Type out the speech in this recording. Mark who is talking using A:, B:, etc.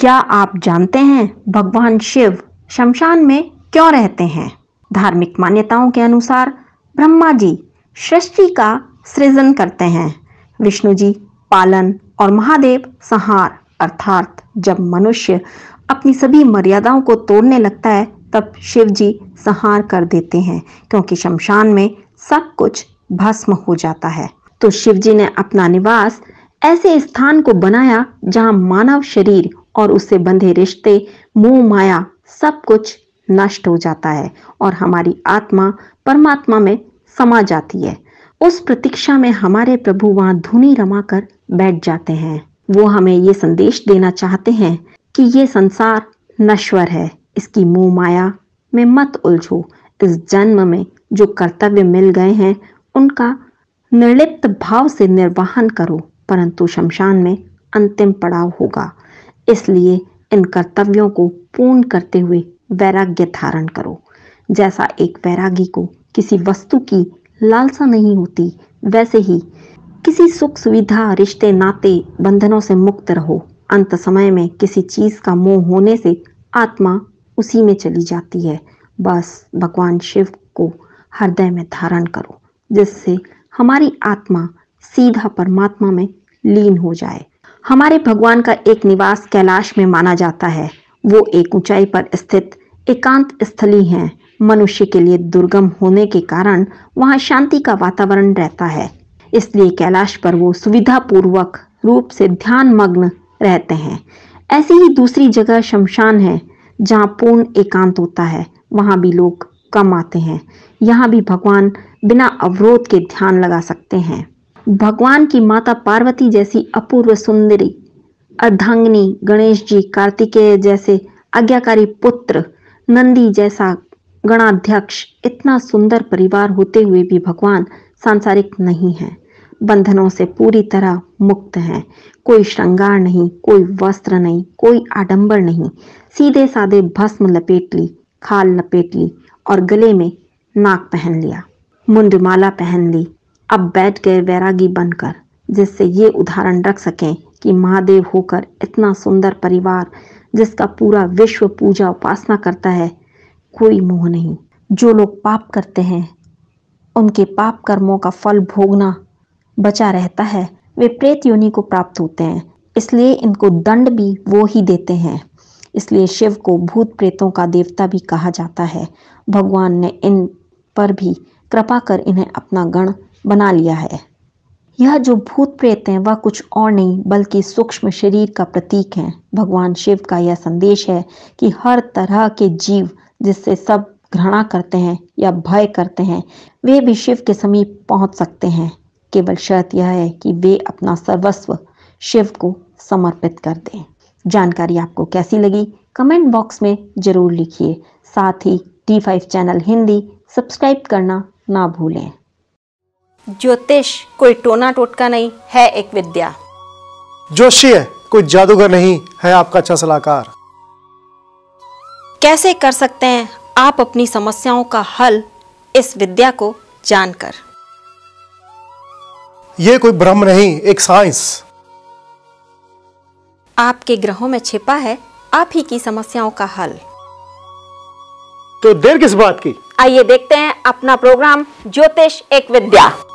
A: क्या आप जानते हैं भगवान शिव शमशान में क्यों रहते हैं धार्मिक मान्यताओं के अनुसार ब्रह्मा जी सृष्टि का सृजन करते हैं विष्णु जी पालन और महादेव संहार अर्थात जब मनुष्य अपनी सभी मर्यादाओं को तोड़ने लगता है तब शिव जी संहार कर देते हैं क्योंकि शमशान में सब कुछ भस्म हो जाता है तो शिव जी ने अपना निवास ऐसे स्थान को बनाया जहां मानव शरीर और उससे बंधे रिश्ते मोह माया सब कुछ नष्ट हो जाता है और हमारी आत्मा परमात्मा में समा जाती है उस प्रतीक्षा में हमारे प्रभु वहां धुनी रमा कर बैठ जाते हैं वो हमें ये संदेश देना चाहते हैं कि ये संसार नश्वर है इसकी मोह माया में मत उलझो इस जन्म में जो कर्तव्य मिल गए हैं उनका निर्लिप्त भाव से निर्वहन करो परंतु शमशान में अंतिम पड़ाव होगा इसलिए इन कर्तव्यों को पूर्ण करते हुए वैराग्य धारण करो जैसा एक वैरागी को किसी वस्तु की लालसा नहीं होती वैसे ही किसी सुख सुविधा रिश्ते नाते बंधनों से मुक्त रहो अंत समय में किसी चीज का मोह होने से आत्मा उसी में चली जाती है बस भगवान शिव को हृदय में धारण करो जिससे हमारी आत्मा सीधा परमात्मा में लीन हो जाए हमारे भगवान का एक निवास कैलाश में माना जाता है वो एक ऊंचाई पर स्थित एकांत स्थली है मनुष्य के लिए दुर्गम होने के कारण वहाँ शांति का वातावरण रहता है इसलिए कैलाश पर वो सुविधा पूर्वक रूप से ध्यान मग्न रहते हैं ऐसी ही दूसरी जगह शमशान है जहाँ पूर्ण एकांत होता है वहाँ भी लोग कम आते हैं यहाँ भी भगवान बिना अवरोध के ध्यान लगा सकते हैं भगवान की माता पार्वती जैसी अपूर्व सुंदरी अर्धांगनी गणेश जी कार्तिकेय जैसे आज्ञाकारी पुत्र नंदी जैसा गणाध्यक्ष इतना सुंदर परिवार होते हुए भी भगवान सांसारिक नहीं है बंधनों से पूरी तरह मुक्त हैं कोई श्रृंगार नहीं कोई वस्त्र नहीं कोई आडंबर नहीं सीधे साधे भस्म लपेट ली खाल लपेट ली और गले में नाक पहन लिया मुंडमाला पहन ली अब बैठ गए वैरागी बनकर जिससे ये उदाहरण रख सकें कि महादेव होकर इतना सुंदर परिवार जिसका पूरा विश्व पूजा उपासना करता है कोई मोह नहीं जो लोग पाप करते हैं उनके पाप कर्मों का फल भोगना बचा रहता है वे प्रेत योनि को प्राप्त होते हैं इसलिए इनको दंड भी वो ही देते हैं इसलिए शिव को भूत प्रेतों का देवता भी कहा जाता है भगवान ने इन पर भी कृपा कर इन्हें अपना गण बना लिया है यह जो भूत प्रेत हैं वह कुछ और नहीं बल्कि सूक्ष्म शरीर का प्रतीक है भगवान शिव का यह संदेश है कि हर तरह के जीव जिससे सब घृणा करते हैं या भय करते हैं वे भी शिव के समीप पहुंच सकते हैं केवल शर्त यह है कि वे अपना सर्वस्व शिव को समर्पित कर दें जानकारी आपको कैसी लगी कमेंट बॉक्स में जरूर लिखिए साथ ही T five channel Hindi subscribe करना ना भूलें ज्योतिष कोई टोना टोटका नहीं है एक विद्या जोशी है कोई जादूगर नहीं है आपका अच्छा सलाहकार कैसे कर सकते हैं आप अपनी समस्याओं का हल इस विद्या को जानकर ये कोई भ्रम नहीं एक साइंस आपके ग्रहों में छिपा है आप ही की समस्याओं का हल तो देर किस बात की आइए देखते हैं अपना प्रोग्राम ज्योतिष एक विद्या